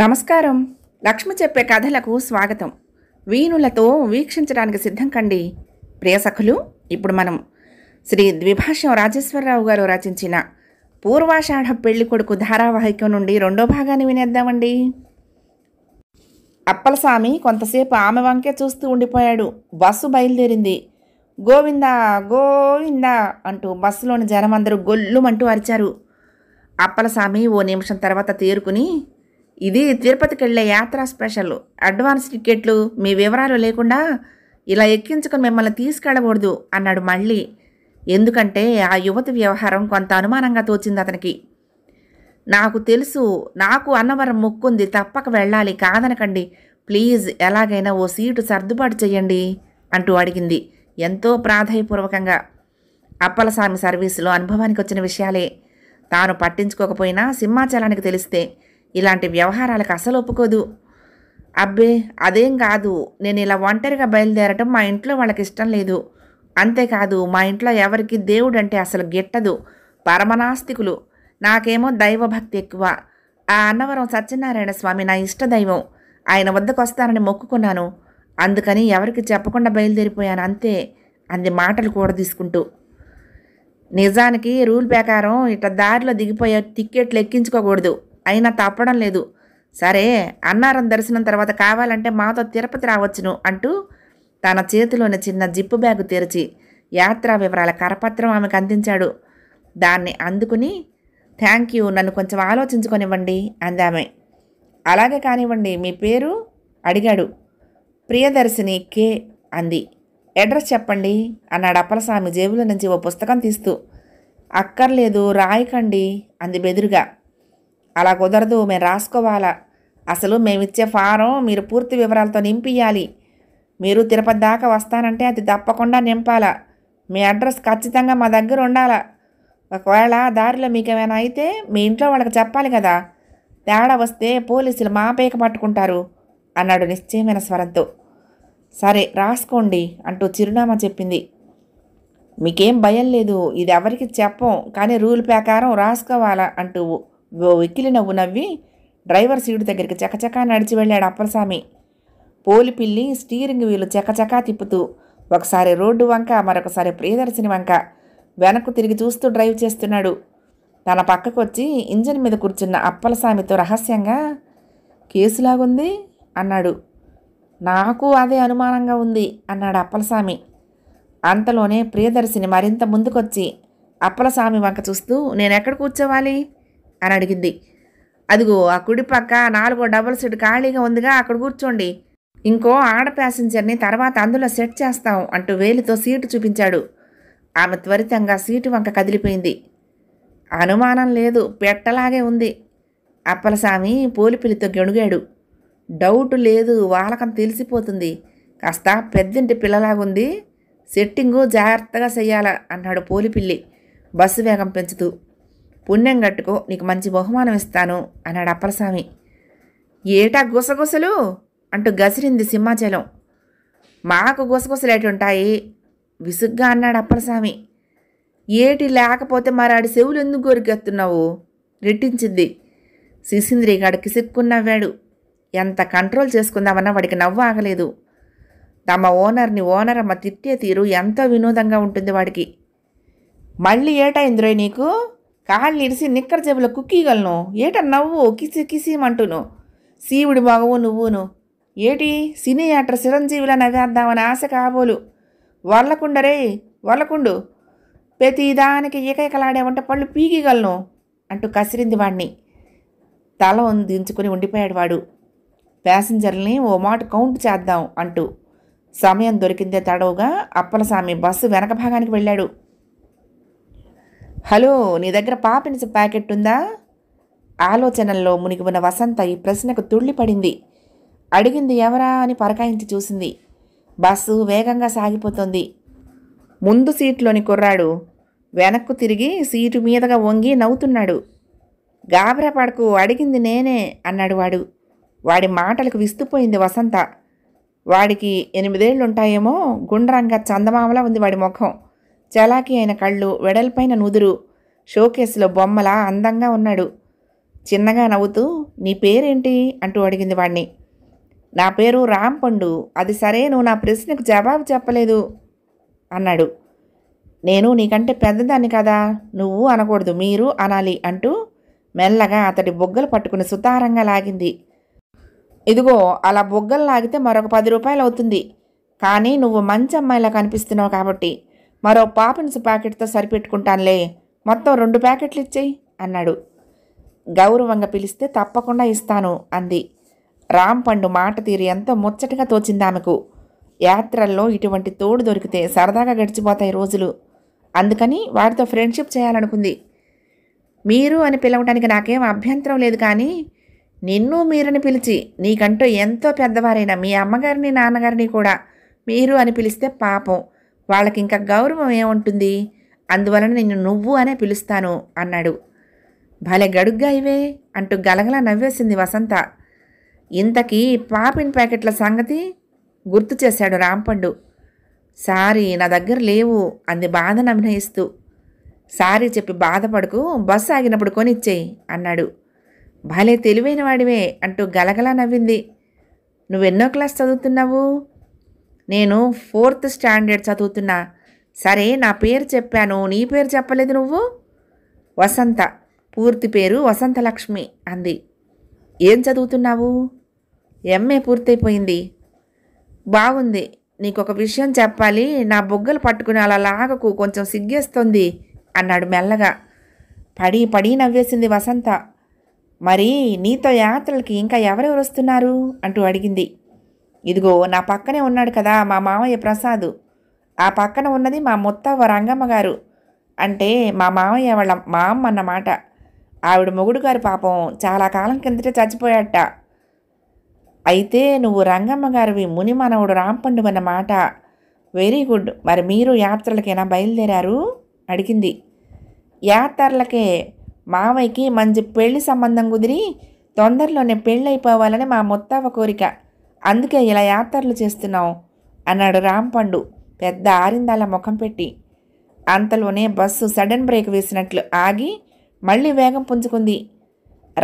నమస్కారం లక్ష్మి చెప్పే కథలకు స్వాగతం వీణులతో వీక్షించడానికి సిద్ధం కండి ప్రియసఖులు ఇప్పుడు మనం శ్రీ ద్విభాష్యం రాజేశ్వరరావు గారు రచించిన పూర్వాషాఢ పెళ్లి కొడుకు ధారావాహికం నుండి రెండో భాగాన్ని వినేద్దామండి అప్పలస్వామి కొంతసేపు ఆమె వంకే చూస్తూ ఉండిపోయాడు బస్సు బయలుదేరింది గోవిందా గోవిందా అంటూ బస్సులోని జనమందరూ గొల్లుమంటూ అరిచారు అప్పలస్వామి ఓ నిమిషం తర్వాత తేరుకుని ఇది తిరుపతికి వెళ్ళే యాత్ర స్పెషల్ అడ్వాన్స్ టికెట్లు మీ వివరాలు లేకుండా ఇలా ఎక్కించుకుని మిమ్మల్ని తీసుకెళ్ళకూడదు అన్నాడు మళ్ళీ ఎందుకంటే ఆ యువతి వ్యవహారం కొంత అనుమానంగా తోచింది అతనికి నాకు తెలుసు నాకు అన్నవరం ముక్కుంది తప్పక వెళ్ళాలి కాదనకండి ప్లీజ్ ఎలాగైనా ఓ సీటు సర్దుబాటు చేయండి అంటూ అడిగింది ఎంతో ప్రాధాయపూర్వకంగా అప్పలస్వామి సర్వీసులో అనుభవానికి వచ్చిన విషయాలే తాను పట్టించుకోకపోయినా సింహాచలానికి తెలిస్తే ఇలాంటి వ్యవహారాలకు అసలు ఒప్పుకోదు అబ్బే అదేం కాదు నేను ఇలా ఒంటరిగా బయలుదేరటం మా ఇంట్లో వాళ్ళకి ఇష్టం లేదు అంతేకాదు మా ఇంట్లో ఎవరికి దేవుడు అంటే అసలు గిట్టదు పరమనాస్తికులు నాకేమో దైవభక్తి ఎక్కువ ఆ అన్నవరం సత్యనారాయణ స్వామి నా ఇష్ట దైవం ఆయన వద్దకు వస్తానని మొక్కుకున్నాను అందుకని ఎవరికి చెప్పకుండా బయలుదేరిపోయాను అంతే అంది మాటలు కూడా తీసుకుంటూ నిజానికి రూల్ ప్రకారం ఇట్లా దారిలో దిగిపోయే టిక్కెట్లు ఎక్కించుకోకూడదు అయినా తప్పడం లేదు సరే అన్నారం దర్శనం తర్వాత కావాలంటే మాతో తిరుపతి రావచ్చును అంటూ తన చేతిలోని చిన్న జిప్పు బ్యాగు తెరిచి యాత్రా వివరాల కరపత్రం ఆమెకు అందించాడు దాన్ని అందుకుని థ్యాంక్ యూ నన్ను కొంచెం ఆలోచించుకొనివ్వండి అందామె అలాగే కానివ్వండి మీ పేరు అడిగాడు ప్రియదర్శిని కే అంది అడ్రస్ చెప్పండి అన్నాడు అప్పలస్వామి జేబులో నుంచి ఓ పుస్తకం తీస్తూ అక్కర్లేదు రాయకండి అంది బెదురుగా అలా కుదరదు మేము రాసుకోవాలా అసలు మేమిచ్చే ఫారం మీరు పూర్తి వివరాలతో నింపియాలి మీరు తిరుపతి దాకా వస్తానంటే అది తప్పకుండా నింపాలా మీ అడ్రస్ ఖచ్చితంగా మా దగ్గర ఉండాలా ఒకవేళ దారిలో మీకు ఏమైనా అయితే మీ ఇంట్లో వాళ్ళకి చెప్పాలి కదా తేడా వస్తే పోలీసులు మా పేక పట్టుకుంటారు అన్నాడు నిశ్చయమైన స్వరంతో సరే రాసుకోండి అంటూ చిరునామా చెప్పింది మీకేం భయం లేదు ఇది ఎవరికి చెప్పం కానీ రూల్ ప్రకారం రాసుకోవాలా అంటూ ఓ వెక్కిలి నవ్వు నవ్వి డ్రైవర్ సీటు దగ్గరికి చకచకా నడిచి వెళ్ళాడు అప్పలస్వామి పోలిపిల్లి స్టీరింగ్ వీలు చకచకా తిప్పుతూ ఒకసారి రోడ్డు వంక మరొకసారి ప్రియదర్శిని వంక వెనక్కు తిరిగి చూస్తూ డ్రైవ్ చేస్తున్నాడు తన పక్కకు వచ్చి ఇంజన్ మీద కూర్చున్న అప్పలస్వామితో రహస్యంగా కేసులాగుంది అన్నాడు నాకు అదే అనుమానంగా ఉంది అన్నాడు అప్పలస్వామి అంతలోనే ప్రియదర్శిని మరింత ముందుకొచ్చి అప్పలస్వామి వంక చూస్తూ నేనెక్కడ కూర్చోవాలి అని అడిగింది అదిగో ఆ కుడి పక్క నాలుగో డబుల్ సీట్ ఖాళీగా ఉందిగా అక్కడ కూర్చోండి ఇంకో ఆడ ప్యాసింజర్ని తర్వాత అందులో సెట్ చేస్తాం అంటూ వేలితో సీటు చూపించాడు ఆమె త్వరితంగా సీటు వంక కదిలిపోయింది అనుమానం లేదు పెట్టలాగే ఉంది అప్పలసామి పోలిపిలితో గెణుగాడు డౌట్ లేదు వాలకం తెలిసిపోతుంది కాస్త పెద్దింటి పిల్లలాగుంది సెట్టింగు జాగ్రత్తగా చెయ్యాల అన్నాడు పోలిపిల్లి బస్సు వేగం పెంచుతూ పుణ్యం కట్టుకో నీకు మంచి బహుమానం ఇస్తాను అన్నాడు అప్పలస్వామి ఏటా గుసగుసలు అంటూ గసిరింది సింహాచలం మాకు గుసగుసలు గుసగుసలేటుంటాయి విసుగ్గా అన్నాడు అప్పలస్వామి ఏటి లేకపోతే మరాడి చెవులు ఎందుకు గోరికెత్తున్నావు రెట్టించింది సిసింద్రి గడికి సిక్కున్నవ్వాడు ఎంత కంట్రోల్ చేసుకుందామన్నా వాడికి నవ్వు ఆగలేదు తమ ఓనర్ని ఓనరమ్మ తిట్టే తీరు ఎంతో వినోదంగా ఉంటుంది వాడికి మళ్ళీ ఇంద్రోయ్ నీకు కాళ్ళు ఇరిసి నిక్కర జేబులో కుక్కీగలను ఏట నవ్వు కిసి కిసిమంటును శివుడి మగవు నువ్వును ఏటి సినీ యాటర్ చిరంజీవుల నవేద్దామని ఆశ కాబోలు వల్లకుండరే వల్లకుండు ప్రతిదానికి ఏకైకలాడేమంటే పళ్ళు పీగిగలను అంటూ కసిరింది వాడిని తల దించుకుని ఉండిపోయాడు వాడు ప్యాసింజర్ని ఓ మాట కౌంట్ చేద్దాం అంటూ సమయం దొరికిందే తడవుగా అప్పలస్వామి బస్సు వెనక భాగానికి వెళ్ళాడు హలో నీ దగ్గర పాపిన్స్ ప్యాకెట్ ఉందా ఆలోచనల్లో ఉన్న వసంత ఈ ప్రశ్నకు తుళ్ళిపడింది అడిగింది ఎవరా అని పరకాయించి చూసింది బస్సు వేగంగా సాగిపోతుంది ముందు సీట్లోని కుర్రాడు వెనక్కు తిరిగి సీటు మీదగా వంగి నవ్వుతున్నాడు గాబరా పడకు అడిగింది నేనే అన్నాడు వాడు వాడి మాటలకు విస్తుపోయింది వసంత వాడికి ఎనిమిదేళ్ళు ఉంటాయేమో గుండ్రంగా చందమామలా ఉంది వాడి ముఖం చలాకీ అయిన కళ్ళు వెడల్పైన నుదురు షోకేసులో బొమ్మలా అందంగా ఉన్నాడు చిన్నగా నవ్వుతూ నీ పేరేంటి అంటూ అడిగింది వాణ్ణి నా పేరు రామ్ పండు అది సరే నువ్వు నా ప్రశ్నకు జవాబు చెప్పలేదు అన్నాడు నేను నీకంటే పెద్దదాన్ని కదా నువ్వు అనకూడదు మీరు అనాలి అంటూ మెల్లగా అతడి బొగ్గలు పట్టుకుని సుతారంగా లాగింది ఇదిగో అలా బొగ్గలు లాగితే మరొక పది రూపాయలు అవుతుంది కానీ నువ్వు మంచి అమ్మాయిలా కనిపిస్తున్నావు కాబట్టి మరో పాపన్స్ ప్యాకెట్తో సరిపెట్టుకుంటానులే మొత్తం రెండు ప్యాకెట్లు ఇచ్చేయి అన్నాడు గౌరవంగా పిలిస్తే తప్పకుండా ఇస్తాను అంది రాంపండు మాట తీరు ఎంతో ముచ్చటగా తోచింది ఆమెకు యాత్రల్లో ఇటువంటి తోడు దొరికితే సరదాగా గడిచిపోతాయి రోజులు అందుకని వాటితో ఫ్రెండ్షిప్ చేయాలనుకుంది మీరు అని పిలవడానికి నాకేం అభ్యంతరం లేదు కానీ నిన్ను మీరని పిలిచి నీకంటూ ఎంతో పెద్దవారైన మీ అమ్మగారిని నాన్నగారిని కూడా మీరు అని పిలిస్తే పాపం వాళ్ళకి ఇంకా గౌరవం ఏముంటుంది అందువలన నిన్ను నువ్వు అనే పిలుస్తాను అన్నాడు భలే గడుగ్గా ఇవే అంటూ గలగలా నవ్వేసింది వసంత ఇంతకీ పాపిన్ ప్యాకెట్ల సంగతి గుర్తు చేశాడు రాంపండు సారీ నా దగ్గర లేవు అంది బాధను అభినయిస్తూ సారీ చెప్పి బాధపడుకు బస్సు ఆగినప్పుడు కొనిచ్చేయి అన్నాడు భలే తెలివైన వాడివే అంటూ గలగలా నవ్వింది నువ్వెన్నో క్లాస్ చదువుతున్నావు నేను ఫోర్త్ స్టాండర్డ్ చదువుతున్నా సరే నా పేరు చెప్పాను నీ పేరు చెప్పలేదు నువ్వు వసంత పూర్తి పేరు వసంతలక్ష్మి అంది ఏం చదువుతున్నావు ఎంఏ పూర్తయిపోయింది బాగుంది నీకు ఒక విషయం చెప్పాలి నా బొగ్గలు పట్టుకుని అలా లాగకు కొంచెం సిగ్గేస్తుంది అన్నాడు మెల్లగా పడి పడి నవ్వేసింది వసంత మరి నీతో యాత్రలకి ఇంకా ఎవరెవరు వస్తున్నారు అంటూ అడిగింది ఇదిగో నా పక్కనే ఉన్నాడు కదా మా మామయ్య ప్రసాద్ ఆ పక్కన ఉన్నది మా ముత్తవ్వ రంగమ్మ గారు అంటే మా మామయ్య వాళ్ళ మా అమ్మ అన్నమాట ఆవిడ మొగుడు గారు పాపం చాలా కాలం కిందట చచ్చిపోయాట అయితే నువ్వు రంగమ్మ గారివి ముని మనవుడు రాంపండు అన్నమాట వెరీ గుడ్ మరి మీరు యాత్రలకైనా బయలుదేరారు అడిగింది యాత్రలకే మావయ్యకి మంచి పెళ్లి సంబంధం కుదిరి తొందరలోనే పెళ్ళైపోవాలని మా మొత్తవ కోరిక అందుకే ఇలా యాత్రలు చేస్తున్నావు అన్నాడు రాంపండు పెద్ద ఆరిందాల ముఖం పెట్టి అంతలోనే బస్సు సడన్ బ్రేక్ వేసినట్లు ఆగి మళ్ళీ వేగం పుంజుకుంది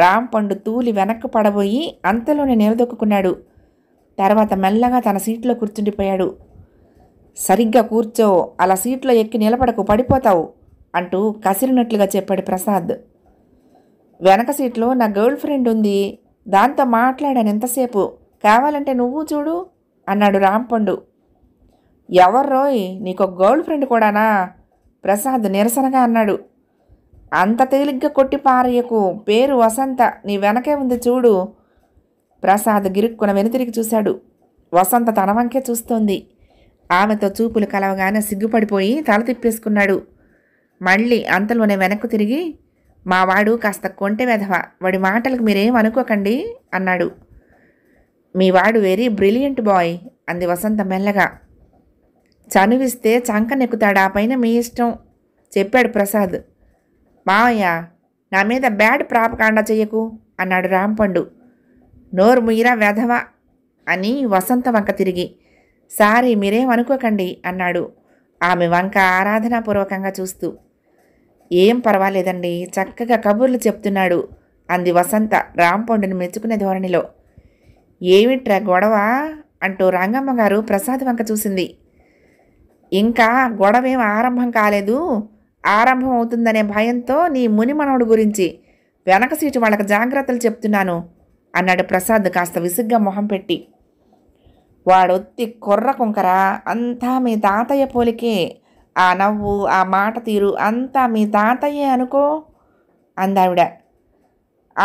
రాంపండు తూలి వెనక్కు పడబోయి అంతలోనే నిలదొక్కున్నాడు తర్వాత మెల్లగా తన సీట్లో కూర్చుండిపోయాడు సరిగ్గా కూర్చో అలా సీట్లో ఎక్కి నిలబడకు పడిపోతావు అంటూ కసిరినట్లుగా చెప్పాడు ప్రసాద్ వెనక సీట్లో నా గర్ల్ ఫ్రెండ్ ఉంది దాంతో మాట్లాడాను ఎంతసేపు కావాలంటే నువ్వు చూడు అన్నాడు రాంపండు ఎవర్రోయ్ నీకు గర్ల్ ఫ్రెండ్ కూడానా ప్రసాద్ నిరసనగా అన్నాడు అంత తేలిగ్గా కొట్టి పారయ్యకు పేరు వసంత నీ వెనకే ఉంది చూడు ప్రసాద్ గిరుక్కున వెనుతిరిగి చూశాడు వసంత తన వంకే చూస్తోంది ఆమెతో చూపులు కలవగానే సిగ్గుపడిపోయి తల తిప్పేసుకున్నాడు మళ్ళీ అంతలోనే వెనక్కు తిరిగి మా వాడు కాస్త కొంటె వెధవ వాడి మాటలకు మీరేం అనుకోకండి అన్నాడు మీ వాడు వెరీ బ్రిలియంట్ బాయ్ అంది వసంత మెల్లగా చనువిస్తే చంకనెక్కుతాడు ఆ పైన మీ ఇష్టం చెప్పాడు ప్రసాద్ మావయ్య నా మీద బ్యాడ్ ప్రాపకాండ చెయ్యకు అన్నాడు రాంపండు నోరు ముయిరా వెధవా అని వసంత వంక తిరిగి సారీ మీరేమనుకోకండి అన్నాడు ఆమె వంక ఆరాధనాపూర్వకంగా చూస్తూ ఏం పర్వాలేదండి చక్కగా కబుర్లు చెప్తున్నాడు అంది వసంత రాంపండుని మెచ్చుకునే ధోరణిలో ఏమిట్రా గొడవ అంటూ రంగమ్మ గారు ప్రసాద్ వంక చూసింది ఇంకా గొడవేం ఆరంభం కాలేదు ఆరంభం అవుతుందనే భయంతో నీ మునిమనవుడు గురించి వెనక సీటు వాళ్ళకి జాగ్రత్తలు చెప్తున్నాను అన్నాడు ప్రసాద్ కాస్త విసుగ్గా మొహం పెట్టి వాడొత్తి కొర్ర కుంకర అంతా మీ తాతయ్య పోలికే ఆ నవ్వు ఆ మాట తీరు అంతా మీ తాతయ్యే అనుకో అందావిడ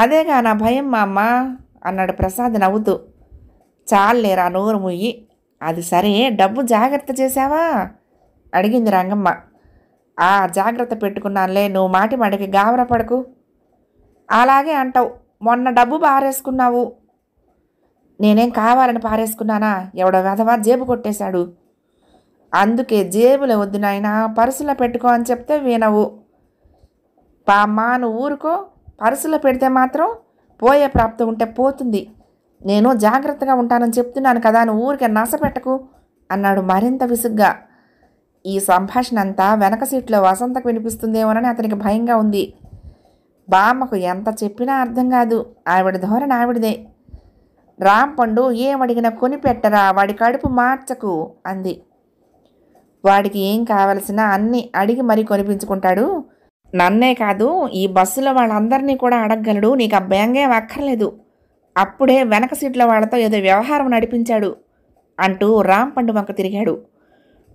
అదేగా నా భయం మా అమ్మ అన్నాడు ప్రసాద్ నవ్వుతూ చాలేరా నోరు ముయ్యి అది సరే డబ్బు జాగ్రత్త చేశావా అడిగింది రంగమ్మ ఆ జాగ్రత్త పెట్టుకున్నానులే నువ్వు మాటి మాటికి గావర పడకు అలాగే అంటావు మొన్న డబ్బు పారేసుకున్నావు నేనేం కావాలని పారేసుకున్నానా ఎవడో వెధవా జేబు కొట్టేశాడు అందుకే జేబులో వద్దు నాయన పర్సులో పెట్టుకో అని చెప్తే వినవు పామ్మా నువ్వు ఊరుకో పర్సులో పెడితే మాత్రం పోయే ప్రాప్తం ఉంటే పోతుంది నేను జాగ్రత్తగా ఉంటానని చెప్తున్నాను కదా అని ఊరికే నసపెట్టకు అన్నాడు మరింత విసుగ్గా ఈ సంభాషణ అంతా వెనక సీట్లో వసంతకు వినిపిస్తుందేమోనని అతనికి భయంగా ఉంది బామ్మకు ఎంత చెప్పినా అర్థం కాదు ఆవిడ ధోరణి ఆవిడదే రాంపండు ఏమడిగినా కొనిపెట్టరా వాడి కడుపు మార్చకు అంది వాడికి ఏం కావలసినా అన్నీ అడిగి మరీ కొనిపించుకుంటాడు నన్నే కాదు ఈ బస్సులో వాళ్ళందరినీ కూడా అడగగలడు నీకు ఆ బెంగేం అక్కర్లేదు అప్పుడే వెనక సీట్లో వాళ్లతో ఏదో వ్యవహారం నడిపించాడు అంటూ రామ్ పండు వంక తిరిగాడు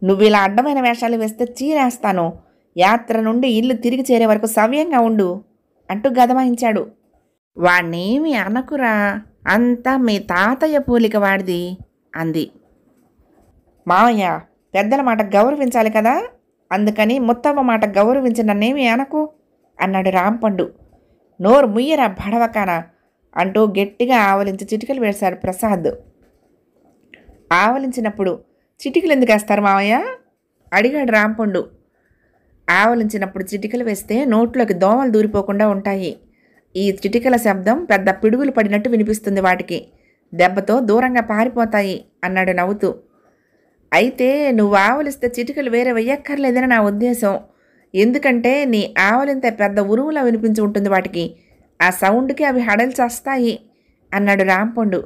నువ్వు ఇలా అడ్డమైన వేషాలు వేస్తే చీరేస్తాను యాత్ర నుండి ఇల్లు తిరిగి చేరే వరకు సవ్యంగా ఉండు అంటూ గదమాయించాడు వాణ్ణేమి అనకురా అంతా మీ తాతయ్య పోలిక వాడిది అంది మామయ్య పెద్దల మాట గౌరవించాలి కదా అందుకని ముత్తవ్వ మాట గౌరవించి నన్నేమి అనకు అన్నాడు రాంపండు నోరు ముయ్యరా భడవకాన అంటూ గట్టిగా ఆవలించి చిటికలు వేశాడు ప్రసాద్ ఆవలించినప్పుడు చిటికలు ఎందుకు వేస్తారు మావయ్య అడిగాడు రాంపండు ఆవలించినప్పుడు చిటికలు వేస్తే నోట్లోకి దోమలు దూరిపోకుండా ఉంటాయి ఈ చిటికల శబ్దం పెద్ద పిడుగులు పడినట్టు వినిపిస్తుంది వాటికి దెబ్బతో దూరంగా పారిపోతాయి అన్నాడు నవ్వుతూ అయితే నువ్వు ఆవలిస్తే చిటికలు వేరే వెయ్యక్కర్లేదని నా ఉద్దేశం ఎందుకంటే నీ ఆవలింత పెద్ద ఉరువులా వినిపించి ఉంటుంది వాటికి ఆ సౌండ్కి అవి హడల్చేస్తాయి అన్నాడు రాంపండు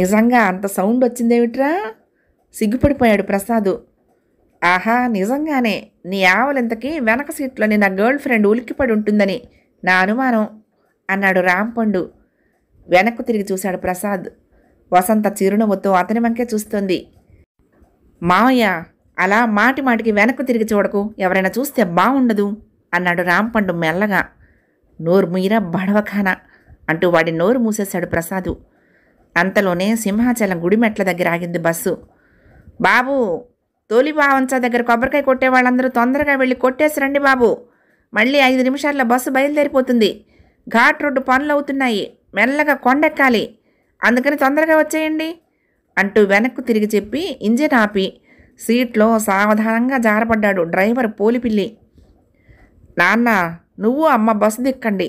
నిజంగా అంత సౌండ్ వచ్చిందేమిట్రా సిగ్గుపడిపోయాడు ప్రసాదు ఆహా నిజంగానే నీ ఆవలింతకి వెనక సీట్లోని నా గర్ల్ ఫ్రెండ్ ఉలిక్కిపడి ఉంటుందని నా అనుమానం అన్నాడు రాంపండు వెనక్కు తిరిగి చూశాడు ప్రసాద్ వసంత చిరునవ్వుతో అతని వంకే చూస్తుంది మావయ్య అలా మాటి మాటికి వెనక్కు తిరిగి చూడకు ఎవరైనా చూస్తే బాగుండదు అన్నాడు రాంపండు మెల్లగా నోరు ముయిరా బడవఖానా అంటూ వాడి నోరు మూసేశాడు ప్రసాదు అంతలోనే సింహాచలం గుడిమెట్ల దగ్గర ఆగింది బస్సు బాబు తోలి భావంచ దగ్గర కొబ్బరికాయ కొట్టే వాళ్ళందరూ తొందరగా వెళ్ళి కొట్టేసి రండి బాబు మళ్ళీ ఐదు నిమిషాల్లో బస్సు బయలుదేరిపోతుంది ఘాట్ రోడ్డు పనులు అవుతున్నాయి మెల్లగా కొండెక్కాలి అందుకని తొందరగా వచ్చేయండి అంటూ వెనక్కు తిరిగి చెప్పి ఇంజన్ ఆపి సీట్లో సావధానంగా జారపడ్డాడు డ్రైవర్ పోలిపిల్లి నాన్న నువ్వు అమ్మ బస్సు దిక్కండి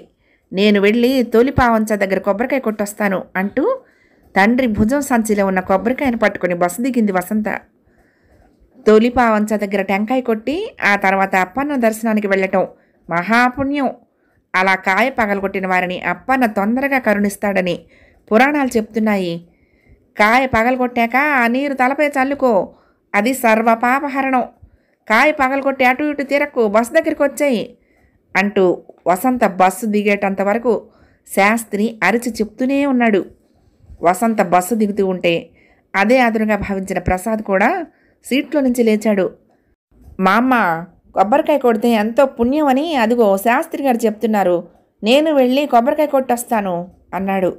నేను వెళ్ళి తోలిపావంచ దగ్గర కొబ్బరికాయ కొట్టొస్తాను అంటూ తండ్రి భుజం సంచిలో ఉన్న కొబ్బరికాయను పట్టుకుని బస్సు దిగింది వసంత తోలిపావంచ దగ్గర టెంకాయ కొట్టి ఆ తర్వాత అప్పన్న దర్శనానికి వెళ్ళటం మహాపుణ్యం అలా కాయ పగలగొట్టిన వారిని అప్పన్న తొందరగా కరుణిస్తాడని పురాణాలు చెప్తున్నాయి కాయ పగలగొట్టాక ఆ నీరు తలపై చల్లుకో అది సర్వపాపహరణం కాయ పగలగొట్టి అటు ఇటు తిరక్కు బస్సు దగ్గరికి వచ్చాయి అంటూ వసంత బస్సు దిగేటంత వరకు శాస్త్రి అరిచి చెప్తూనే ఉన్నాడు వసంత బస్సు దిగుతూ ఉంటే అదే అదురుగా భావించిన ప్రసాద్ కూడా సీట్లో నుంచి లేచాడు మా అమ్మ కొబ్బరికాయ కొడితే ఎంతో పుణ్యం అని అదిగో శాస్త్రి గారు చెప్తున్నారు నేను వెళ్ళి కొబ్బరికాయ కొట్టొస్తాను అన్నాడు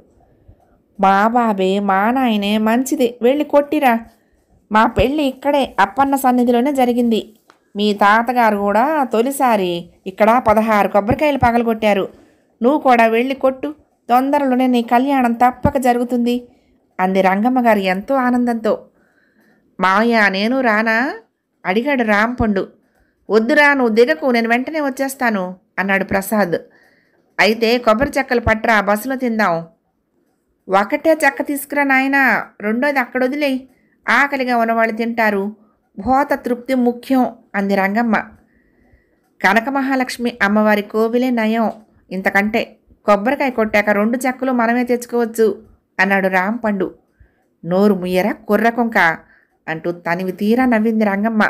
మా బాబే మా నాయనే మంచిది వెళ్ళి కొట్టిరా మా పెళ్ళి ఇక్కడే అప్పన్న సన్నిధిలోనే జరిగింది మీ తాతగారు కూడా తొలిసారి ఇక్కడ పదహారు కొబ్బరికాయలు పగలగొట్టారు నువ్వు కూడా వెళ్ళి కొట్టు తొందరలోనే నీ కళ్యాణం తప్పక జరుగుతుంది అంది రంగమ్మ గారు ఎంతో ఆనందంతో మావయ్య నేను రానా అడిగాడు రాంపండు వద్దురా నువ్వు దిగకు నేను వెంటనే వచ్చేస్తాను అన్నాడు ప్రసాద్ అయితే కొబ్బరి చెక్కలు పట్టరా బస్సులో తిందాం ఒకటే చెక్క తీసుకురా నాయన రెండోది అక్కడ వదిలే ఆకలిగా ఉన్నవాళ్ళు తింటారు భోత తృప్తి ముఖ్యం అంది రంగమ్మ కనక మహాలక్ష్మి అమ్మవారి కోవిలే నయం ఇంతకంటే కొబ్బరికాయ కొట్టాక రెండు చెక్కలు మనమే తెచ్చుకోవచ్చు అన్నాడు రాంపండు నోరు ముయ్యరా కుర్రకొంక అంటూ తనివి తీరా నవ్వింది రంగమ్మ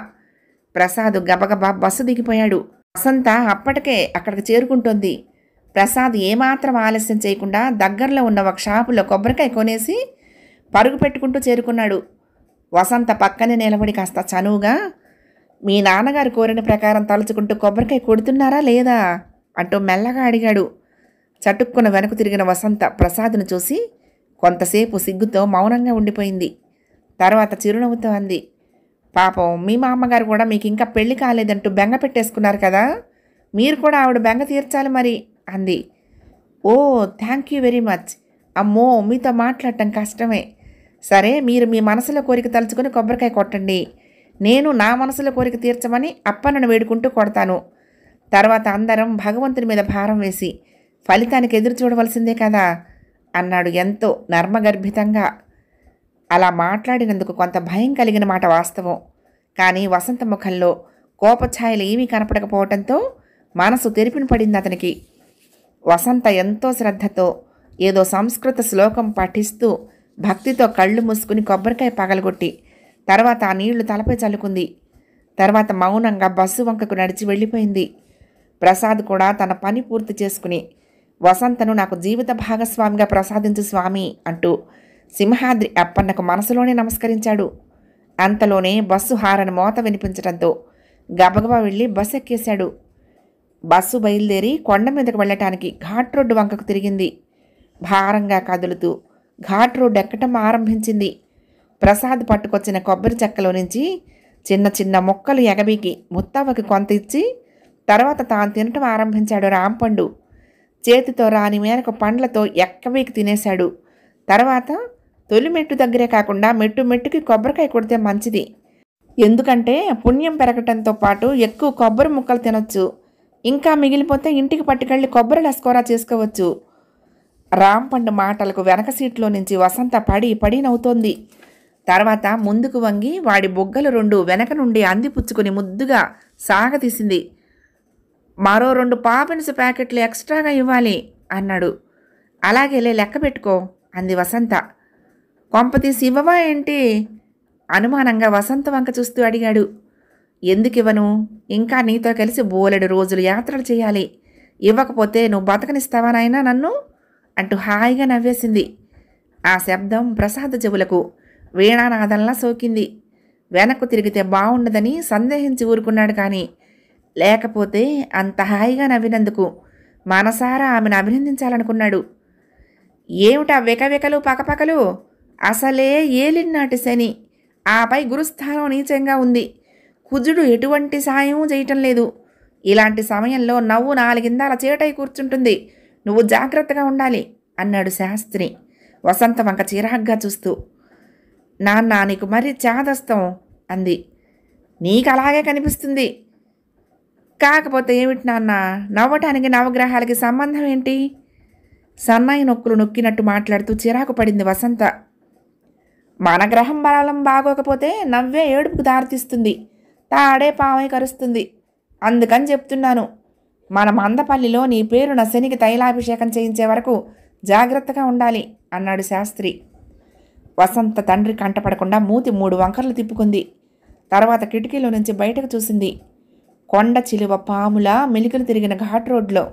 ప్రసాద్ గబగబా బస్సు దిగిపోయాడు వసంత అప్పటికే అక్కడికి చేరుకుంటోంది ప్రసాద్ ఏమాత్రం ఆలస్యం చేయకుండా దగ్గరలో ఉన్న ఒక షాపులో కొబ్బరికాయ కొనేసి పరుగు పెట్టుకుంటూ చేరుకున్నాడు వసంత పక్కనే నిలబడి కాస్త చనువుగా మీ నాన్నగారు కోరిన ప్రకారం తలుచుకుంటూ కొబ్బరికాయ కొడుతున్నారా లేదా అంటూ మెల్లగా అడిగాడు చటుక్కున వెనక్కు తిరిగిన వసంత ప్రసాద్ను చూసి కొంతసేపు సిగ్గుతో మౌనంగా ఉండిపోయింది తర్వాత చిరునవ్వుతో అంది పాపం మీ మా అమ్మగారు కూడా మీకు ఇంకా పెళ్లి కాలేదంటూ బెంగ పెట్టేసుకున్నారు కదా మీరు కూడా ఆవిడ బెంగ తీర్చాలి మరి అంది ఓ థ్యాంక్ యూ వెరీ మచ్ అమ్మో మీతో మాట్లాడటం కష్టమే సరే మీరు మీ మనసులో కోరిక తలుచుకొని కొబ్బరికాయ కొట్టండి నేను నా మనసులో కోరిక తీర్చమని అప్పన్నను వేడుకుంటూ కొడతాను తర్వాత అందరం భగవంతుని మీద భారం వేసి ఫలితానికి ఎదురు చూడవలసిందే కదా అన్నాడు ఎంతో నర్మగర్భితంగా అలా మాట్లాడినందుకు కొంత భయం కలిగిన మాట వాస్తవం కానీ వసంత ముఖంలో కోపఛాయలు ఏమీ కనపడకపోవడంతో మనసు తెరిపిన పడింది అతనికి వసంత ఎంతో శ్రద్ధతో ఏదో సంస్కృత శ్లోకం పఠిస్తూ భక్తితో కళ్ళు మూసుకుని కొబ్బరికాయ పగలగొట్టి తర్వాత ఆ నీళ్లు తలపై చల్లుకుంది తర్వాత మౌనంగా బస్సు వంకకు నడిచి వెళ్ళిపోయింది ప్రసాద్ కూడా తన పని పూర్తి చేసుకుని వసంతను నాకు జీవిత భాగస్వామిగా ప్రసాదించు స్వామి అంటూ సింహాద్రి అప్పన్నకు మనసులోనే నమస్కరించాడు అంతలోనే బస్సు హారను మోత వినిపించడంతో గబగబా వెళ్ళి బస్సు ఎక్కేశాడు బస్సు బయలుదేరి కొండ మీదకు వెళ్ళటానికి ఘాట్ రోడ్డు వంకకు తిరిగింది భారంగా కదులుతూ ఘాట్ రోడ్డు ఎక్కటం ఆరంభించింది ప్రసాద్ పట్టుకొచ్చిన కొబ్బరి చెక్కలో నుంచి చిన్న చిన్న మొక్కలు ఎగబీకి ముత్తవ్వకి కొంత ఇచ్చి తర్వాత తాను తినటం ఆరంభించాడు రాంపండు చేతితో రాని మేరకు పండ్లతో ఎక్కవీకి తినేశాడు తర్వాత తొలి మెట్టు దగ్గరే కాకుండా మెట్టు మెట్టుకి కొబ్బరికాయ కొడితే మంచిది ఎందుకంటే పుణ్యం పెరగటంతో పాటు ఎక్కువ కొబ్బరి ముక్కలు తినొచ్చు ఇంకా మిగిలిపోతే ఇంటికి పట్టుకెళ్ళి కొబ్బరి లస్కోరా చేసుకోవచ్చు రాంపండు మాటలకు వెనక సీట్లో నుంచి వసంత పడి పడి నవ్వుతోంది తర్వాత ముందుకు వంగి వాడి బొగ్గలు రెండు వెనక నుండి అందిపుచ్చుకుని ముద్దుగా సాగతీసింది మరో రెండు పాపిన్స్ ప్యాకెట్లు ఎక్స్ట్రాగా ఇవ్వాలి అన్నాడు అలాగేలే లెక్క పెట్టుకో అంది వసంత కొంపతీసి ఇవ్వవా ఏంటి అనుమానంగా వసంత వంక చూస్తూ అడిగాడు ఎందుకివ్వను ఇంకా నీతో కలిసి బోలెడు రోజులు యాత్రలు చేయాలి ఇవ్వకపోతే నువ్వు బతకనిస్తావా నాయనా నన్ను అంటూ హాయిగా నవ్వేసింది ఆ శబ్దం ప్రసాద చెవులకు వీణానాదంలా సోకింది వెనక్కు తిరిగితే బాగుండదని సందేహించి ఊరుకున్నాడు కానీ లేకపోతే అంత హాయిగా నవ్వినందుకు మనసారా ఆమెను అభినందించాలనుకున్నాడు ఏమిటా వెకవెకలు పకపకలు అసలే ఏలిన్నాటి శని ఆపై గురుస్థానం నీచంగా ఉంది కుజుడు ఎటువంటి సాయం చేయటం లేదు ఇలాంటి సమయంలో నవ్వు నాలుగిందాల చీటై కూర్చుంటుంది నువ్వు జాగ్రత్తగా ఉండాలి అన్నాడు శాస్త్రి వసంత వంక చిరాగ్గా చూస్తూ నాన్న నీకు మరీ చాదస్తం అంది నీకు అలాగే కనిపిస్తుంది కాకపోతే ఏమిటి నాన్న నవ్వటానికి నవగ్రహాలకి సంబంధం ఏంటి సన్నాయి నొక్కులు నొక్కినట్టు మాట్లాడుతూ చిరాకు పడింది వసంత మన గ్రహం బలం బాగోకపోతే నవ్వే ఏడుపుకు దారితీస్తుంది తాడే పావై కరుస్తుంది అందుకని చెప్తున్నాను మన మందపల్లిలో నీ పేరున శనికి తైలాభిషేకం చేయించే వరకు జాగ్రత్తగా ఉండాలి అన్నాడు శాస్త్రి వసంత తండ్రి కంటపడకుండా మూతి మూడు వంకర్లు తిప్పుకుంది తర్వాత కిటికీలో నుంచి బయటకు చూసింది కొండ చిలువ పాముల మెలికలు తిరిగిన ఘాట్ రోడ్లో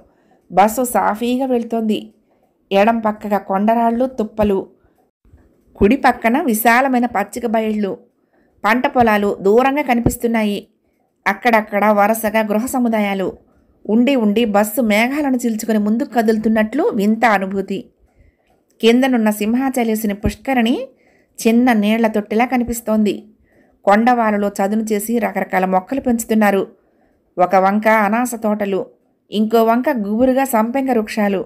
బస్సు సాఫీగా వెళ్తోంది ఎడం పక్కగా కొండరాళ్ళు తుప్పలు కుడి పక్కన విశాలమైన పచ్చిక బయళ్ళు పంట పొలాలు దూరంగా కనిపిస్తున్నాయి అక్కడక్కడ వరుసగా గృహ సముదాయాలు ఉండి ఉండి బస్సు మేఘాలను చీల్చుకుని ముందుకు కదులుతున్నట్లు వింత అనుభూతి కిందనున్న సింహాచలేసిన పుష్కరిణి చిన్న నీళ్ల తొట్టిలా కనిపిస్తోంది కొండవాలలో చదును చేసి రకరకాల మొక్కలు పెంచుతున్నారు ఒక వంక అనాస తోటలు ఇంకో వంక గుబురుగా సంపెంగ వృక్షాలు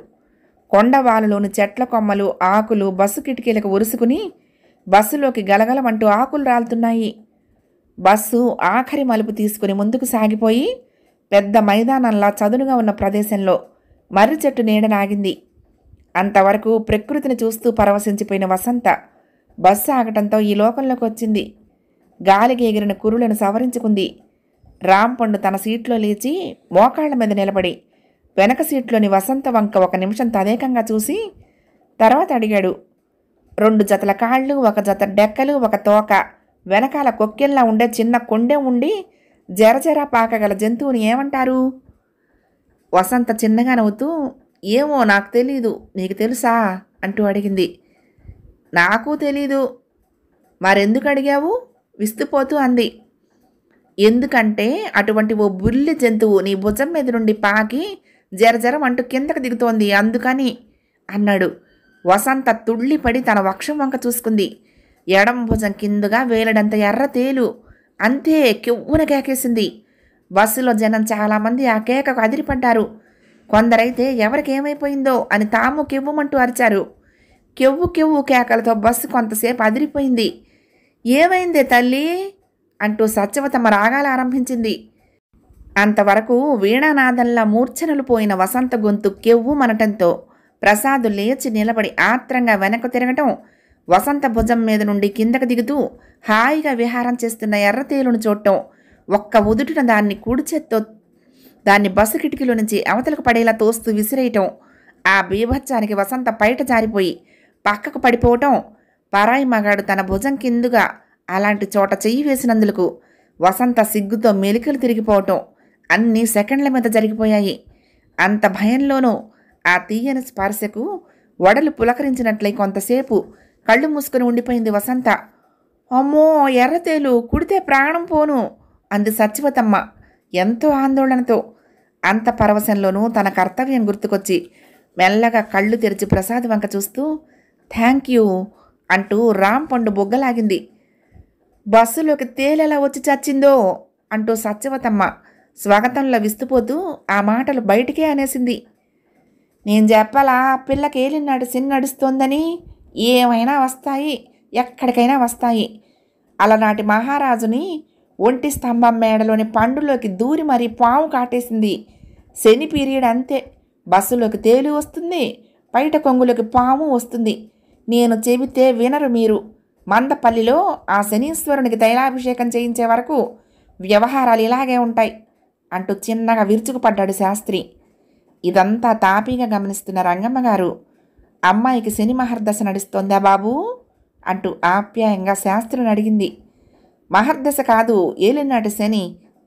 కొండవాలలోని చెట్ల కొమ్మలు ఆకులు బస్సు కిటికీలకు ఉరుసుకుని బస్సులోకి గలగలమంటూ ఆకులు రాలుతున్నాయి బస్సు ఆఖరి మలుపు తీసుకుని ముందుకు సాగిపోయి పెద్ద మైదానంలా చదునుగా ఉన్న ప్రదేశంలో మర్రి చెట్టు నీడనాగింది అంతవరకు ప్రకృతిని చూస్తూ పరవశించిపోయిన వసంత బస్సు ఆగటంతో ఈ లోకంలోకి వచ్చింది గాలికి ఎగిరిన కురులను సవరించుకుంది రాంపండు తన సీట్లో లేచి మోకాళ్ల మీద నిలబడి వెనక సీట్లోని వసంత వంక ఒక నిమిషం తదేకంగా చూసి తర్వాత అడిగాడు రెండు జతల కాళ్ళు ఒక జత డెక్కలు ఒక తోక వెనకాల కొక్కెల్లా ఉండే చిన్న కొండె ఉండి జరజరా పాకగల జంతువుని ఏమంటారు వసంత చిన్నగా నవ్వుతూ ఏమో నాకు తెలీదు నీకు తెలుసా అంటూ అడిగింది నాకు తెలీదు మరెందుకు అడిగావు విస్తుపోతూ అంది ఎందుకంటే అటువంటి ఓ బుల్లి జంతువు నీ భుజం మీద నుండి పాకి జరజరం అంటూ కిందకు దిగుతోంది అందుకని అన్నాడు వసంత తుళ్ళిపడి తన వక్షం వంక చూసుకుంది ఎడం భుజం కిందుగా వేలడంత ఎర్ర తేలు అంతే కివ్వున కేకేసింది బస్సులో జనం చాలామంది ఆ కేకకు అదిరిపడ్డారు కొందరైతే ఎవరికేమైపోయిందో అని తాము కెవ్వుమంటూ అరిచారు కెవ్వు కెవ్వు కేకలతో బస్సు కొంతసేపు అదిరిపోయింది ఏమైందే తల్లి అంటూ తమ రాగాలు ఆరంభించింది అంతవరకు వీణానాదంలా మూర్ఛనలు పోయిన వసంత గొంతు కెవ్వు మనటంతో ప్రసాద్ లేచి నిలబడి ఆత్రంగా వెనక్కు తిరగటం వసంత భుజం మీద నుండి కిందకు దిగుతూ హాయిగా విహారం చేస్తున్న ఎర్రతేలును చూడటం ఒక్క ఉదుటిన దాన్ని కూడిచేత్తో దాన్ని బస్సు కిటికీలో నుంచి అవతలకు పడేలా తోస్తూ విసిరేయటం ఆ బీభత్సానికి వసంత బయట జారిపోయి పక్కకు పడిపోవటం పరాయి మగాడు తన భుజం కిందుగా అలాంటి చోట చెయ్యి వేసినందులకు వసంత సిగ్గుతో మెలికలు తిరిగిపోవటం అన్నీ సెకండ్ల మీద జరిగిపోయాయి అంత భయంలోనూ ఆ తీయని స్పార్శకు వడలు పులకరించినట్లయి కొంతసేపు కళ్ళు మూసుకుని ఉండిపోయింది వసంత అమ్మో ఎర్రతేలు కుడితే ప్రాణం పోను అంది సత్యవతమ్మ ఎంతో ఆందోళనతో అంత పరవశంలోనూ తన కర్తవ్యం గుర్తుకొచ్చి మెల్లగా కళ్ళు తెరిచి ప్రసాద్ వంక చూస్తూ థ్యాంక్ యూ అంటూ రామ్ పండు బొగ్గలాగింది బస్సులోకి తేలెలా వచ్చి చచ్చిందో అంటూ సత్యవతమ్మ స్వాగతంలో విస్తుపోతూ ఆ మాటలు బయటికే అనేసింది నేను చెప్పాలా పిల్లకి ఏలినాడు సిన్ నడుస్తోందని ఏమైనా వస్తాయి ఎక్కడికైనా వస్తాయి అలనాటి మహారాజుని ఒంటి స్తంభం మేడలోని పండులోకి దూరి మరీ పాము కాటేసింది శని పీరియడ్ అంతే బస్సులోకి తేలి వస్తుంది బయట కొంగులోకి పాము వస్తుంది నేను చెబితే వినరు మీరు మందపల్లిలో ఆ శనీశ్వరునికి తైలాభిషేకం చేయించే వరకు వ్యవహారాలు ఇలాగే ఉంటాయి అంటూ చిన్నగా విరుచుకుపడ్డాడు శాస్త్రి ఇదంతా తాపీగా గమనిస్తున్న రంగమ్మ గారు అమ్మాయికి శని మహర్దశ నడుస్తోందా బాబూ అంటూ ఆప్యాయంగా శాస్త్రిని అడిగింది మహర్దశ కాదు ఏలినాటి శని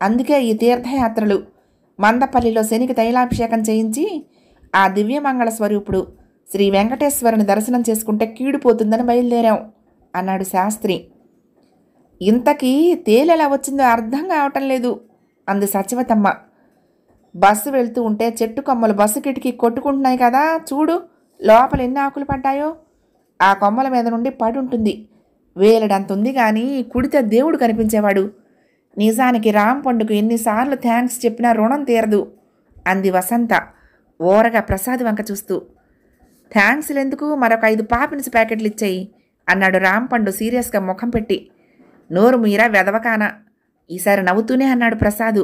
అందుకే ఈ తీర్థయాత్రలు మందపల్లిలో శనికి తైలాభిషేకం చేయించి ఆ దివ్యమంగళ స్వరూపుడు శ్రీ వెంకటేశ్వరుని దర్శనం చేసుకుంటే కీడిపోతుందని బయలుదేరాం అన్నాడు శాస్త్రి ఇంతకీ తేలెలా వచ్చిందో అర్థం కావటం లేదు అంది సచివతమ్మ బస్సు వెళ్తూ ఉంటే చెట్టు కొమ్మలు బస్సు కిటికీ కొట్టుకుంటున్నాయి కదా చూడు లోపల ఎన్ని ఆకులు పడ్డాయో ఆ కొమ్మల మీద నుండి పడి ఉంటుంది ఉంది కానీ కుడితే దేవుడు కనిపించేవాడు నిజానికి రామ్ పండుకు ఎన్నిసార్లు థ్యాంక్స్ చెప్పినా రుణం తీరదు అంది వసంత ఓరగా ప్రసాద్ వంక చూస్తూ థ్యాంక్స్లు ఎందుకు మరొక ఐదు పాపిన్స్ ప్యాకెట్లు ఇచ్చేయి అన్నాడు రామ్ పండు సీరియస్గా ముఖం పెట్టి నోరు మీరా వెదవకానా ఈసారి నవ్వుతూనే అన్నాడు ప్రసాదు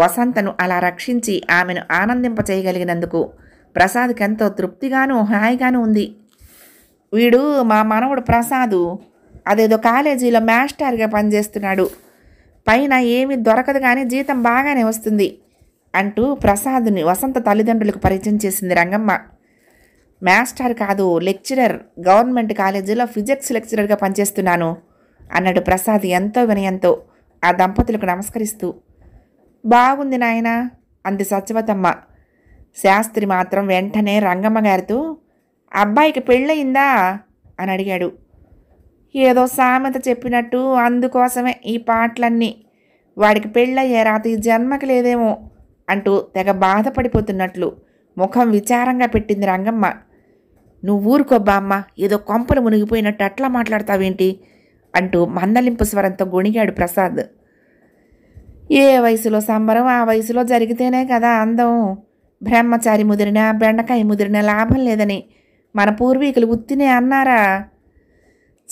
వసంతను అలా రక్షించి ఆమెను ఆనందింపచేయగలిగినందుకు ఎంతో తృప్తిగాను హాయిగాను ఉంది వీడు మా మనవడు ప్రసాదు అదేదో కాలేజీలో మాస్టర్గా పనిచేస్తున్నాడు పైన ఏమీ దొరకదు కానీ జీతం బాగానే వస్తుంది అంటూ ప్రసాద్ని వసంత తల్లిదండ్రులకు పరిచయం చేసింది రంగమ్మ మాస్టర్ కాదు లెక్చరర్ గవర్నమెంట్ కాలేజీలో ఫిజిక్స్ లెక్చరర్గా పనిచేస్తున్నాను అన్నాడు ప్రసాద్ ఎంతో వినయంతో ఆ దంపతులకు నమస్కరిస్తూ బాగుంది నాయన అంది సత్యవతమ్మ శాస్త్రి మాత్రం వెంటనే రంగమ్మ గారితో అబ్బాయికి పెళ్ళయిందా అని అడిగాడు ఏదో సామెత చెప్పినట్టు అందుకోసమే ఈ పాటలన్నీ వాడికి పెళ్ళయ్యే రాత ఈ జన్మకి లేదేమో అంటూ తెగ బాధపడిపోతున్నట్లు ముఖం విచారంగా పెట్టింది రంగమ్మ నువ్వు ఊరుకోబ్బా అమ్మ ఏదో కొంపలు మునిగిపోయినట్టు అట్లా మాట్లాడతావేంటి అంటూ మందలింపు స్వరంతో గొణిగాడు ప్రసాద్ ఏ వయసులో సంబరం ఆ వయసులో జరిగితేనే కదా అందం బ్రహ్మచారి ముదిరిన బెండకాయ ముదిరిన లాభం లేదని మన పూర్వీకులు ఉత్తినే అన్నారా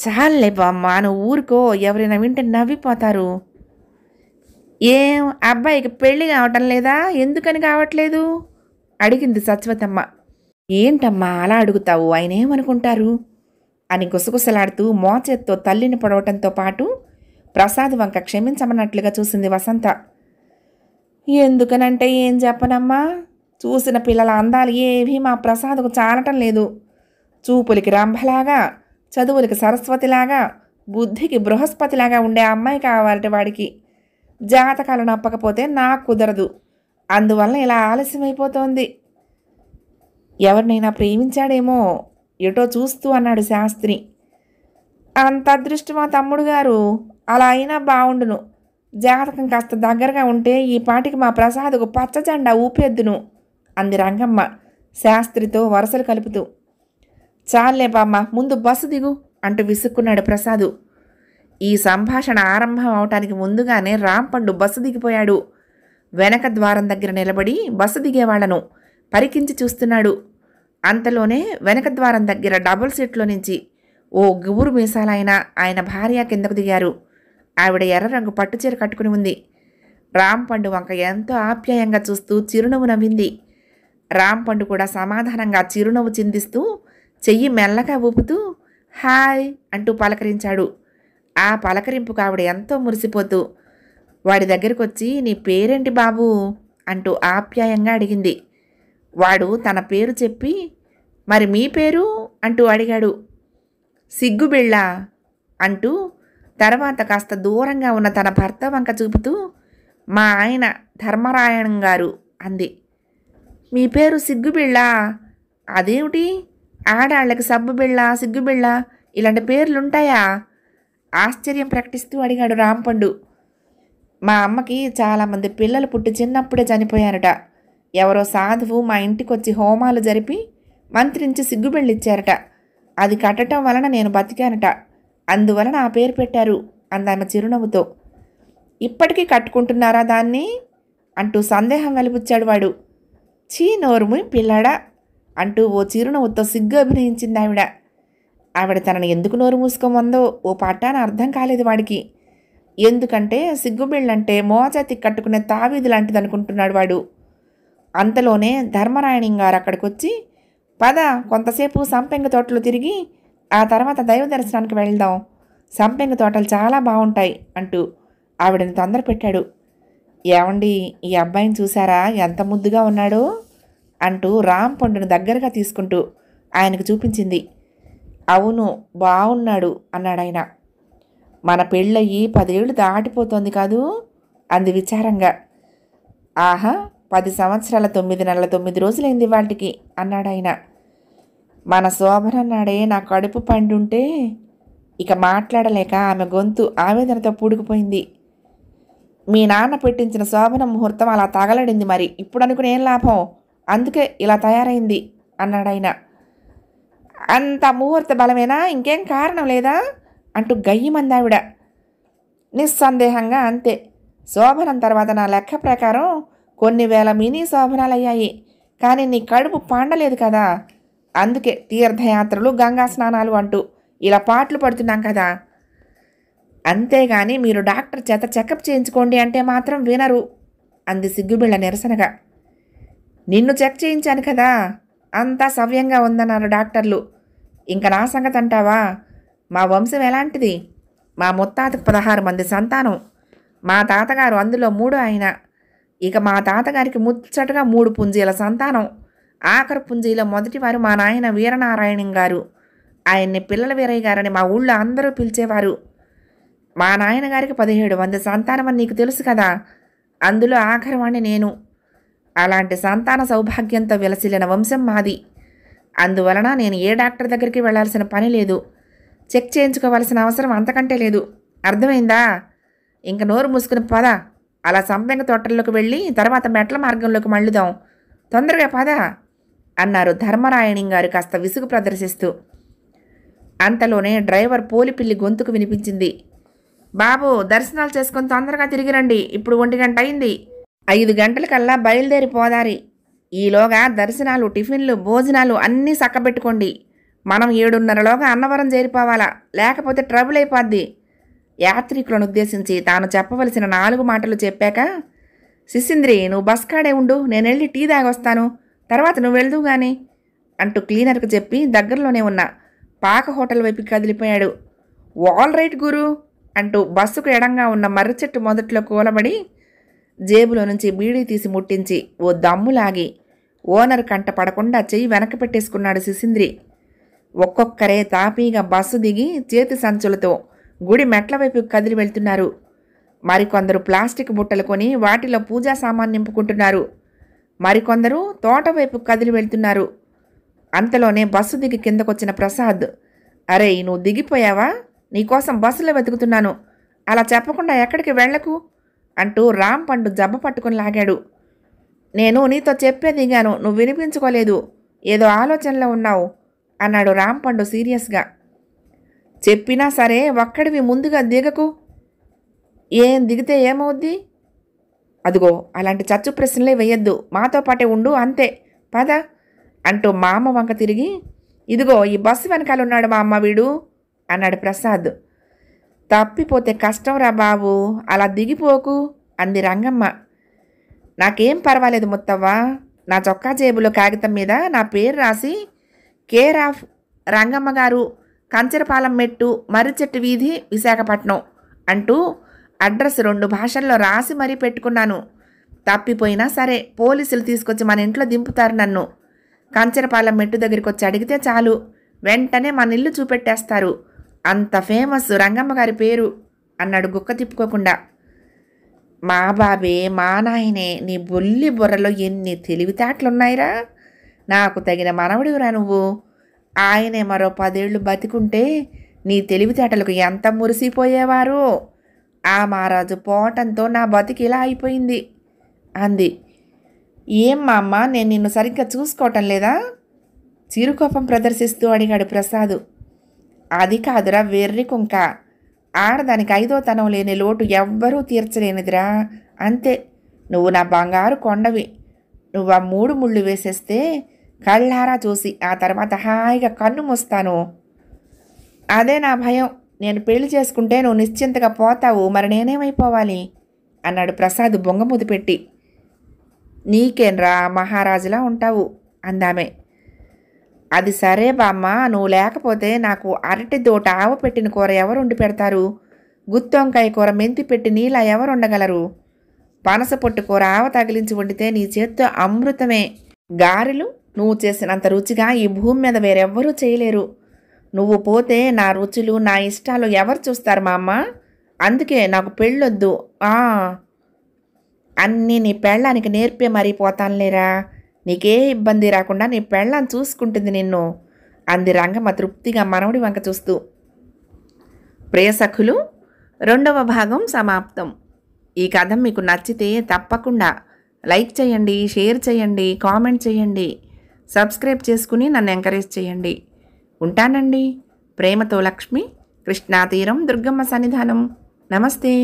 చాలే బామ్మ నువ్వు ఊరుకో ఎవరైనా వింటే నవ్విపోతారు ఏం అబ్బాయికి పెళ్ళి కావటం లేదా ఎందుకని కావట్లేదు అడిగింది సత్వతమ్మ ఏంటమ్మా అలా అడుగుతావు ఆయన ఏమనుకుంటారు అని గుసగుసలాడుతూ మోచేత్తో తల్లిని పొడవటంతో పాటు ప్రసాద్ వంక క్షమించమన్నట్లుగా చూసింది వసంత ఎందుకనంటే ఏం చెప్పనమ్మా చూసిన పిల్లల అందాలు ఏవి మా ప్రసాద్కు చాలటం లేదు చూపులకి రంభలాగా చదువులకి సరస్వతిలాగా బుద్ధికి బృహస్పతిలాగా ఉండే అమ్మాయి కావాలంటే వాడికి జాతకాలు నప్పకపోతే నాకు కుదరదు అందువల్ల ఇలా ఆలస్యమైపోతోంది ఎవరినైనా ప్రేమించాడేమో ఎటో చూస్తూ అన్నాడు శాస్త్రి అంత అదృష్టమా తమ్ముడు గారు అలా అయినా బాగుండును జాతకం కాస్త దగ్గరగా ఉంటే ఈ పాటికి మా ప్రసాద్కు జెండా ఊపేద్దును అంది రంగమ్మ శాస్త్రితో వరసలు కలుపుతూ చాలే బామ్మ ముందు బస్సు దిగు అంటూ విసుక్కున్నాడు ప్రసాదు ఈ సంభాషణ ఆరంభం అవటానికి ముందుగానే రాంపండు బస్సు దిగిపోయాడు వెనక ద్వారం దగ్గర నిలబడి బస్సు దిగేవాళ్లను పరికించి చూస్తున్నాడు అంతలోనే వెనక ద్వారం దగ్గర డబుల్ సీట్లో నుంచి ఓ గుబురు మీసాలైన ఆయన భార్య కిందకు దిగారు ఆవిడ ఎర్ర రంగు పట్టుచీర కట్టుకుని ఉంది రామ్ పండు వంక ఎంతో ఆప్యాయంగా చూస్తూ చిరునవ్వు నవ్వింది రామ్ పండు కూడా సమాధానంగా చిరునవ్వు చిందిస్తూ చెయ్యి మెల్లగా ఊపుతూ హాయ్ అంటూ పలకరించాడు ఆ పలకరింపుకు ఆవిడ ఎంతో మురిసిపోతూ వాడి దగ్గరకు వచ్చి నీ పేరేంటి బాబు అంటూ ఆప్యాయంగా అడిగింది వాడు తన పేరు చెప్పి మరి మీ పేరు అంటూ అడిగాడు సిగ్గుబిళ్ళ అంటూ తర్వాత కాస్త దూరంగా ఉన్న తన భర్త వంక చూపుతూ మా ఆయన ధర్మరాయణం గారు అంది మీ పేరు సిగ్గుబిళ్ళ అదేమిటి ఆడాళ్ళకి సబ్బుబిళ్ళ సిగ్గుబిళ్ళ ఇలాంటి పేర్లుంటాయా ఆశ్చర్యం ప్రకటిస్తూ అడిగాడు రాంపండు మా అమ్మకి చాలామంది పిల్లలు పుట్టి చిన్నప్పుడే చనిపోయారట ఎవరో సాధువు మా ఇంటికి వచ్చి హోమాలు జరిపి మంత్రించి సిగ్గుబిళ్ళిచ్చారట అది కట్టడం వలన నేను బతికానట అందువలన ఆ పేరు పెట్టారు అందామె చిరునవ్వుతో ఇప్పటికీ కట్టుకుంటున్నారా దాన్ని అంటూ సందేహం వెలిపుచ్చాడు వాడు చీ నోరుము పిల్లాడా అంటూ ఓ చిరునవ్వుతో సిగ్గు అభినయించింది ఆవిడ ఆవిడ తనని ఎందుకు నోరు మూసుకోమందో ఓ పాఠాన అర్థం కాలేదు వాడికి ఎందుకంటే సిగ్గుబిళ్ళంటే మోజాతి కట్టుకునే తావీదు లాంటిది అనుకుంటున్నాడు వాడు అంతలోనే ధర్మరాయణింగారు అక్కడికొచ్చి పద కొంతసేపు సంపెంగ తోటలో తిరిగి ఆ తర్వాత దైవ దర్శనానికి వెళ్దాం సంపెంగ తోటలు చాలా బాగుంటాయి అంటూ ఆవిడని తొందర పెట్టాడు ఏమండి ఈ అబ్బాయిని చూసారా ఎంత ముద్దుగా ఉన్నాడో అంటూ రామ్ పండును దగ్గరగా తీసుకుంటూ ఆయనకు చూపించింది అవును బాగున్నాడు అన్నాడు ఆయన మన పెళ్ళయ్యి పదేళ్ళు దాటిపోతోంది కాదు అంది విచారంగా ఆహా పది సంవత్సరాల తొమ్మిది నెలల తొమ్మిది రోజులైంది వాటికి అన్నాడు ఆయన మన శోభన నాడే నా కడుపు పండుంటే ఇక మాట్లాడలేక ఆమె గొంతు ఆవేదనతో పూడుకుపోయింది మీ నాన్న పెట్టించిన శోభన ముహూర్తం అలా తగలడింది మరి ఇప్పుడు అనుకుని ఏం లాభం అందుకే ఇలా తయారైంది అన్నాడాయన అంత ముహూర్త బలమేనా ఇంకేం కారణం లేదా అంటూ గయ్యమందావిడ నిస్సందేహంగా అంతే శోభనం తర్వాత నా లెక్క ప్రకారం కొన్ని వేల మినీ శోభనాలయ్యాయి కానీ నీ కడుపు పాండలేదు కదా అందుకే తీర్థయాత్రలు గంగా స్నానాలు అంటూ ఇలా పాటలు పడుతున్నాం కదా అంతేగాని మీరు డాక్టర్ చేత చెకప్ చేయించుకోండి అంటే మాత్రం వినరు అంది సిగ్గుబిళ్ళ నిరసనగా నిన్ను చెక్ చేయించాను కదా అంతా సవ్యంగా ఉందన్నారు డాక్టర్లు ఇంకా నా సంగతి అంటావా మా వంశం ఎలాంటిది మా ముత్తాతకు పదహారు మంది సంతానం మా తాతగారు అందులో మూడు అయినా ఇక మా తాతగారికి ముచ్చటగా మూడు పుంజీల సంతానం ఆఖరు పుంజీలో మొదటివారు మా నాయన వీరనారాయణం గారు ఆయన్ని పిల్లల వీరయ్య గారని మా ఊళ్ళో అందరూ పిలిచేవారు మా నాయన గారికి పదిహేడు వంద సంతానం అని నీకు తెలుసు కదా అందులో ఆఖరివాణ్ణి నేను అలాంటి సంతాన సౌభాగ్యంతో విలసిల్లిన వంశం మాది అందువలన నేను ఏ డాక్టర్ దగ్గరికి వెళ్లాల్సిన పని లేదు చెక్ చేయించుకోవాల్సిన అవసరం అంతకంటే లేదు అర్థమైందా ఇంక నోరు మూసుకుని పద అలా సంపెంగ తోటల్లోకి వెళ్ళి తర్వాత మెట్ల మార్గంలోకి మళ్ళుదాం తొందరగా పద అన్నారు ధర్మరాయణి గారు కాస్త విసుగు ప్రదర్శిస్తూ అంతలోనే డ్రైవర్ పోలిపిల్లి గొంతుకు వినిపించింది బాబు దర్శనాలు చేసుకొని తొందరగా తిరిగి రండి ఇప్పుడు ఒంటి గంట అయింది ఐదు గంటలకల్లా బయలుదేరిపోదారి ఈలోగా దర్శనాలు టిఫిన్లు భోజనాలు అన్నీ సక్కబెట్టుకోండి మనం ఏడున్నరలోగా అన్నవరం చేరిపోవాలా లేకపోతే ట్రబుల్ అయిపోద్ది యాత్రికులను ఉద్దేశించి తాను చెప్పవలసిన నాలుగు మాటలు చెప్పాక శిశింద్రి నువ్వు బస్ కాడే ఉండు వెళ్ళి టీ దాగొస్తాను తర్వాత నువ్వు వెళ్దు గాని అంటూ క్లీనర్కు చెప్పి దగ్గరలోనే ఉన్న పాక హోటల్ వైపు కదిలిపోయాడు ఆల్ రైట్ గురు అంటూ బస్సుకు ఎడంగా ఉన్న మర్రి చెట్టు మొదట్లో కూలబడి జేబులో నుంచి బీడీ తీసి ముట్టించి ఓ దమ్ములాగి ఓనర్ కంట పడకుండా చెయ్యి వెనక పెట్టేసుకున్నాడు శిశింద్రి ఒక్కొక్కరే తాపీగా బస్సు దిగి చేతి సంచులతో గుడి మెట్ల వైపు కదిలి వెళ్తున్నారు మరికొందరు ప్లాస్టిక్ బుట్టలు కొని వాటిలో పూజా సామాన్ నింపుకుంటున్నారు మరికొందరు తోట వైపు కదిలి వెళ్తున్నారు అంతలోనే బస్సు దిగి కిందకొచ్చిన ప్రసాద్ అరే నువ్వు దిగిపోయావా నీకోసం బస్సులో వెతుకుతున్నాను అలా చెప్పకుండా ఎక్కడికి వెళ్లకు అంటూ రామ్ పండు జబ్బ పట్టుకుని లాగాడు నేను నీతో చెప్పే దిగాను నువ్వు వినిపించుకోలేదు ఏదో ఆలోచనలో ఉన్నావు అన్నాడు రామ్ పండు సీరియస్గా చెప్పినా సరే ఒక్కడివి ముందుగా దిగకు ఏం దిగితే ఏమవుద్ది అదిగో అలాంటి చచ్చు ప్రశ్నలే వేయొద్దు మాతో పాటే ఉండు అంతే పద అంటూ మా అమ్మ వంక తిరిగి ఇదిగో ఈ బస్సు వెనకాల ఉన్నాడు మా అమ్మ వీడు అన్నాడు ప్రసాద్ తప్పిపోతే కష్టం రా బాబు అలా దిగిపోకు అంది రంగమ్మ నాకేం పర్వాలేదు ముత్తవ్వ నా చొక్కా జేబులో కాగితం మీద నా పేరు రాసి కేర్ ఆఫ్ రంగమ్మ గారు కంచెరపాలెం మెట్టు మర్రిచెట్టు వీధి విశాఖపట్నం అంటూ అడ్రస్ రెండు భాషల్లో రాసి మరీ పెట్టుకున్నాను తప్పిపోయినా సరే పోలీసులు తీసుకొచ్చి మన ఇంట్లో దింపుతారు నన్ను కంచెరపాలెం మెట్టు దగ్గరికి వచ్చి అడిగితే చాలు వెంటనే మన ఇల్లు చూపెట్టేస్తారు అంత ఫేమస్ రంగమ్మ గారి పేరు అన్నాడు గుక్క తిప్పుకోకుండా మా బాబే మా నాయనే నీ బొల్లి బుర్రలో ఎన్ని తెలివితేటలున్నాయిరా నాకు తగిన మనవడివిరా నువ్వు ఆయనే మరో పదేళ్ళు బతికుంటే నీ తెలివితేటలకు ఎంత మురిసిపోయేవారు ఆ మహారాజు పోవటంతో నా బతికి ఇలా అయిపోయింది అంది ఏం మా అమ్మ నేను నిన్ను సరిగ్గా చూసుకోవటం లేదా చిరుకోపం ప్రదర్శిస్తూ అడిగాడు ప్రసాదు అది కాదురా వెర్రి కుంక ఆడదానికి ఐదో తనం లేని లోటు ఎవ్వరూ తీర్చలేనిదిరా అంతే నువ్వు నా బంగారు కొండవి నువ్వు ఆ మూడు ముళ్ళు వేసేస్తే కళ్ళారా చూసి ఆ తర్వాత హాయిగా కన్ను మూస్తాను అదే నా భయం నేను పెళ్లి చేసుకుంటే నువ్వు నిశ్చింతగా పోతావు మరి నేనేమైపోవాలి అన్నాడు ప్రసాద్ బొంగ బొంగమూతి పెట్టి రా మహారాజులా ఉంటావు అందామే అది సరే బామ్మ నువ్వు లేకపోతే నాకు అరటి దోట ఆవు పెట్టిన కూర ఎవరు వండి పెడతారు గుత్తొంకాయ కూర మెంతి పెట్టి నీలా ఎవరు ఉండగలరు పనస పొట్టు కూర ఆవ తగిలించి వండితే నీ చేత్తో అమృతమే గారెలు నువ్వు చేసినంత రుచిగా ఈ భూమి మీద వేరెవ్వరూ చేయలేరు నువ్వు పోతే నా రుచులు నా ఇష్టాలు ఎవరు చూస్తారు మా అమ్మ అందుకే నాకు పెళ్ళొద్దు అన్నీ నీ పెళ్ళానికి నేర్పే మరీ పోతానులేరా నీకే ఇబ్బంది రాకుండా నీ పెళ్ళాన్ని చూసుకుంటుంది నిన్ను అంది రంగమ్మ తృప్తిగా మనవడి వంక చూస్తూ ప్రియసఖులు రెండవ భాగం సమాప్తం ఈ కథ మీకు నచ్చితే తప్పకుండా లైక్ చేయండి షేర్ చేయండి కామెంట్ చేయండి సబ్స్క్రైబ్ చేసుకుని నన్ను ఎంకరేజ్ చేయండి ఉంటానండి ప్రేమతో లక్ష్మి కృష్ణాతీరం దుర్గమ్మ సన్నిధానం నమస్తే